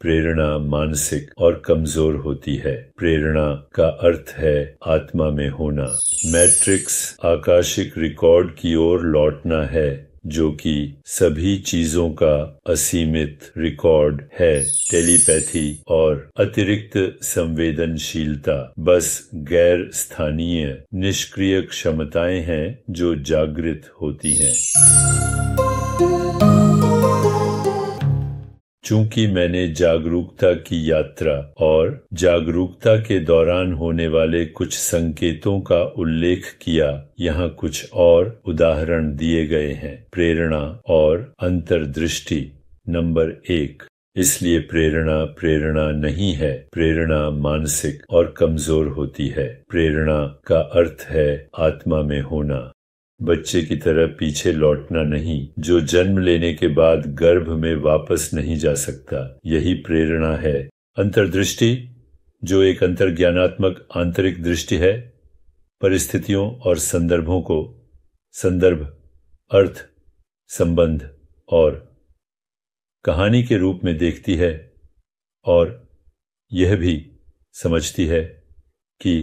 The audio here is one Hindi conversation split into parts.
प्रेरणा मानसिक और कमजोर होती है प्रेरणा का अर्थ है आत्मा में होना मैट्रिक्स आकाशिक रिकॉर्ड की ओर लौटना है जो कि सभी चीजों का असीमित रिकॉर्ड है टेलीपैथी और अतिरिक्त संवेदनशीलता बस गैर स्थानीय निष्क्रिय क्षमताएं हैं जो जागृत होती हैं। चूंकि मैंने जागरूकता की यात्रा और जागरूकता के दौरान होने वाले कुछ संकेतों का उल्लेख किया यहाँ कुछ और उदाहरण दिए गए हैं प्रेरणा और अंतर्दृष्टि नंबर एक इसलिए प्रेरणा प्रेरणा नहीं है प्रेरणा मानसिक और कमजोर होती है प्रेरणा का अर्थ है आत्मा में होना बच्चे की तरह पीछे लौटना नहीं जो जन्म लेने के बाद गर्भ में वापस नहीं जा सकता यही प्रेरणा है अंतर्दृष्टि जो एक अंतर्ज्ञानात्मक आंतरिक दृष्टि है परिस्थितियों और संदर्भों को संदर्भ अर्थ संबंध और कहानी के रूप में देखती है और यह भी समझती है कि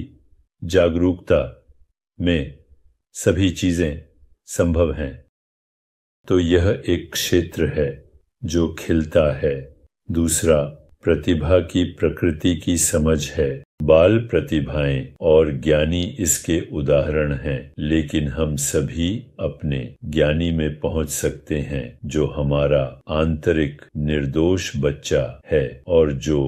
जागरूकता में सभी चीजें संभव हैं तो यह एक क्षेत्र है जो खिलता है दूसरा प्रतिभा की प्रकृति की समझ है बाल प्रतिभाएं और ज्ञानी इसके उदाहरण हैं लेकिन हम सभी अपने ज्ञानी में पहुंच सकते हैं जो हमारा आंतरिक निर्दोष बच्चा है और जो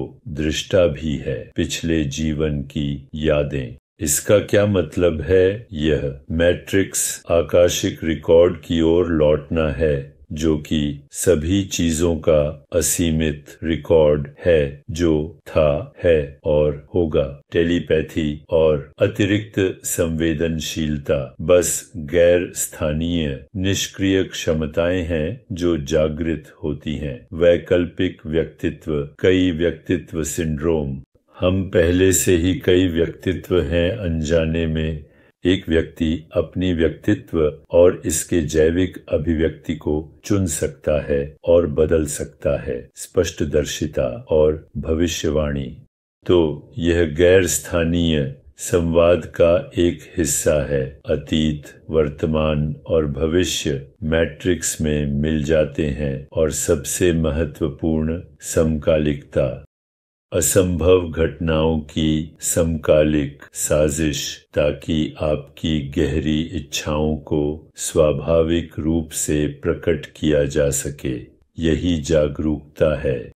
दृष्टा भी है पिछले जीवन की यादें इसका क्या मतलब है यह मैट्रिक्स आकाशिक रिकॉर्ड की ओर लौटना है जो कि सभी चीजों का असीमित रिकॉर्ड है जो था है और होगा टेलीपैथी और अतिरिक्त संवेदनशीलता बस गैर स्थानीय निष्क्रिय क्षमताएं हैं जो जागृत होती हैं वैकल्पिक व्यक्तित्व कई व्यक्तित्व सिंड्रोम हम पहले से ही कई व्यक्तित्व हैं अनजाने में एक व्यक्ति अपनी व्यक्तित्व और इसके जैविक अभिव्यक्ति को चुन सकता है और बदल सकता है स्पष्ट दर्शिता और भविष्यवाणी तो यह गैर स्थानीय संवाद का एक हिस्सा है अतीत वर्तमान और भविष्य मैट्रिक्स में मिल जाते हैं और सबसे महत्वपूर्ण समकालिकता असंभव घटनाओं की समकालिक साजिश ताकि आपकी गहरी इच्छाओं को स्वाभाविक रूप से प्रकट किया जा सके यही जागरूकता है